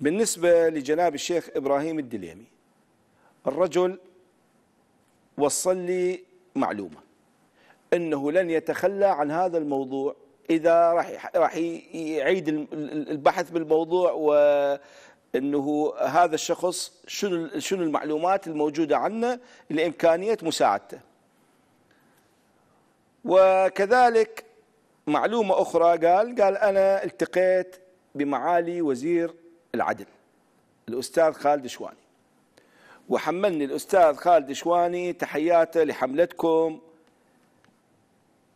بالنسبة لجناب الشيخ إبراهيم الدليمي الرجل وصل لي معلومة أنه لن يتخلى عن هذا الموضوع إذا راح راح يعيد البحث بالموضوع وأنه هذا الشخص شنو شنو المعلومات الموجودة عنه لإمكانية مساعدته وكذلك معلومة أخرى قال قال أنا التقيت بمعالي وزير العدل الأستاذ خالد شواني وحملني الأستاذ خالد شواني تحياته لحملتكم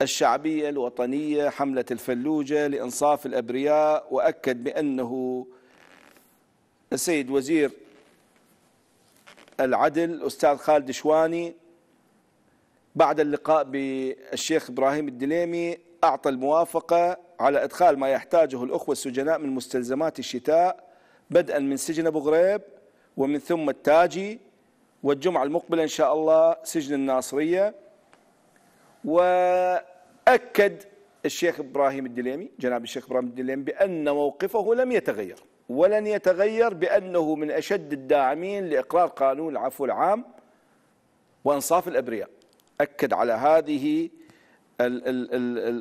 الشعبية الوطنية حملة الفلوجة لإنصاف الأبرياء وأكد بأنه السيد وزير العدل الأستاذ خالد شواني بعد اللقاء بالشيخ إبراهيم الدليمي أعطى الموافقة على إدخال ما يحتاجه الأخوة السجناء من مستلزمات الشتاء بدءا من سجن أبو غريب ومن ثم التاجي والجمعة المقبلة إن شاء الله سجن الناصرية وأكد الشيخ إبراهيم الدليمي جناب الشيخ إبراهيم الدليمي بأن موقفه لم يتغير ولن يتغير بأنه من أشد الداعمين لإقرار قانون العفو العام وأنصاف الأبرياء أكد على هذه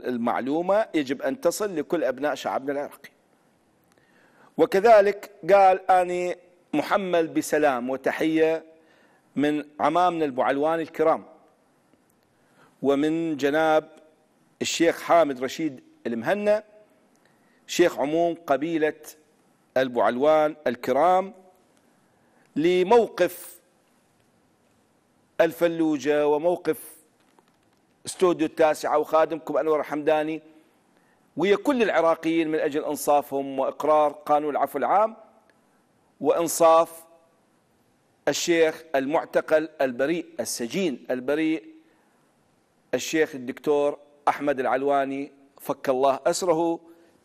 المعلومة يجب أن تصل لكل أبناء شعبنا العراقي وكذلك قال أني محمل بسلام وتحية من عمامنا البعلوان الكرام ومن جناب الشيخ حامد رشيد المهنا شيخ عموم قبيلة البعلوان الكرام لموقف الفلوجة وموقف استوديو التاسعة وخادمكم أنور الحمداني ويا كل العراقيين من أجل إنصافهم وإقرار قانون العفو العام وإنصاف الشيخ المعتقل البريء السجين البريء الشيخ الدكتور أحمد العلواني فك الله أسره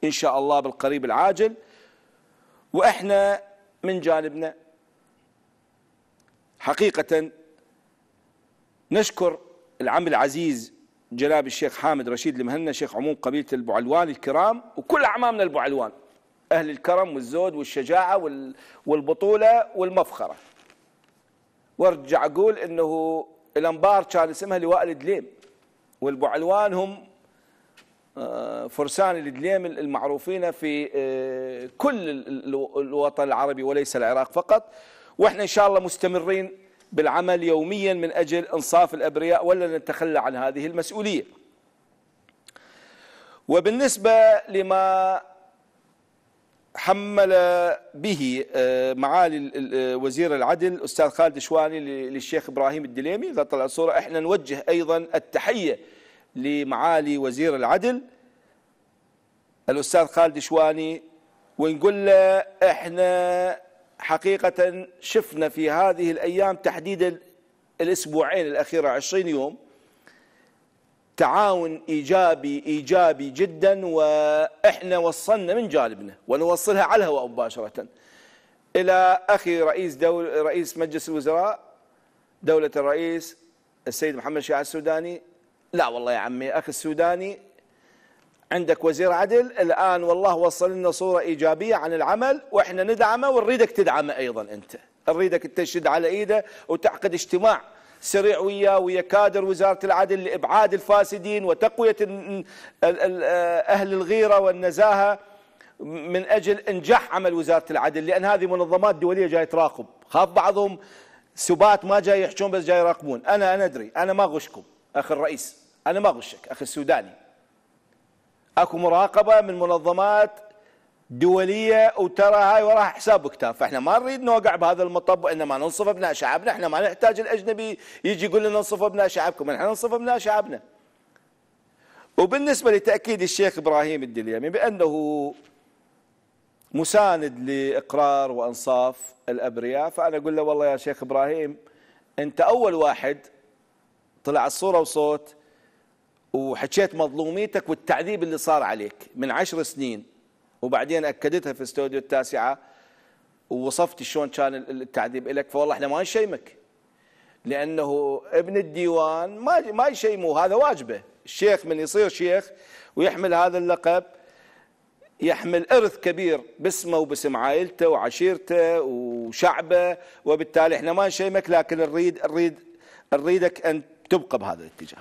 إن شاء الله بالقريب العاجل وإحنا من جانبنا حقيقة نشكر العم العزيز جناب الشيخ حامد رشيد المهنا شيخ عموم قبيلة البعلوان الكرام وكل أعمامنا البعلوان أهل الكرم والزود والشجاعة والبطولة والمفخرة وارجع أقول أنه الأنبار كان اسمها لواء الدليم والبعلوان هم آه، فرسان الدليم المعروفين في آه، كل الوطن العربي وليس العراق فقط واحنا ان شاء الله مستمرين بالعمل يوميا من أجل إنصاف الأبرياء ولا نتخلى عن هذه المسؤولية وبالنسبة لما حمل به آه، معالي آه، وزير العدل أستاذ خالد شواني للشيخ إبراهيم الدليمي إذا طلع الصورة إحنا نوجه أيضا التحية لمعالي وزير العدل الأستاذ خالد شواني ونقول له إحنا حقيقة شفنا في هذه الأيام تحديدا الأسبوعين الأخيرة 20 يوم تعاون إيجابي إيجابي جدا وإحنا وصلنا من جانبنا ونوصلها على الهواء مباشرة إلى أخي رئيس دول رئيس مجلس الوزراء دولة الرئيس السيد محمد شيعة السوداني لا والله يا عمي أخي السوداني عندك وزير عدل الآن والله وصل لنا صورة إيجابية عن العمل وإحنا ندعمه ونريدك تدعمه أيضا أنت نريدك تشد على إيده وتعقد اجتماع سريع وياه ويا كادر وزارة العدل لإبعاد الفاسدين وتقوية أهل الغيرة والنزاهة من أجل إنجاح عمل وزارة العدل لأن هذه منظمات دولية جايه تراقب خاف بعضهم سبات ما جاي يحشون بس جاي يراقبون أنا أنا أدري أنا ما غشكم أخي الرئيس أنا ما غشك أخي السوداني اكو مراقبه من منظمات دوليه وترى هاي وراها حساب وكتاب فاحنا ما نريد نوقع بهذا المطب وانما ننصف ابناء شعبنا احنا ما نحتاج الاجنبي يجي يقول لنا ننصف ابناء شعبكم احنا ننصف ابناء شعبنا وبالنسبه لتاكيد الشيخ ابراهيم الدليمي بانه مساند لاقرار وانصاف الابرياء فانا اقول له والله يا شيخ ابراهيم انت اول واحد طلع الصوره وصوت وحكيت مظلوميتك والتعذيب اللي صار عليك من عشر سنين وبعدين اكدتها في استوديو التاسعه ووصفت شلون كان التعذيب لك فوالله احنا ما نشيمك لانه ابن الديوان ما ما يشيمه هذا واجبه الشيخ من يصير شيخ ويحمل هذا اللقب يحمل ارث كبير باسمه وباسم عائلته وعشيرته وشعبه وبالتالي احنا ما نشيمك لكن نريد نريد نريدك ان تبقى بهذا الاتجاه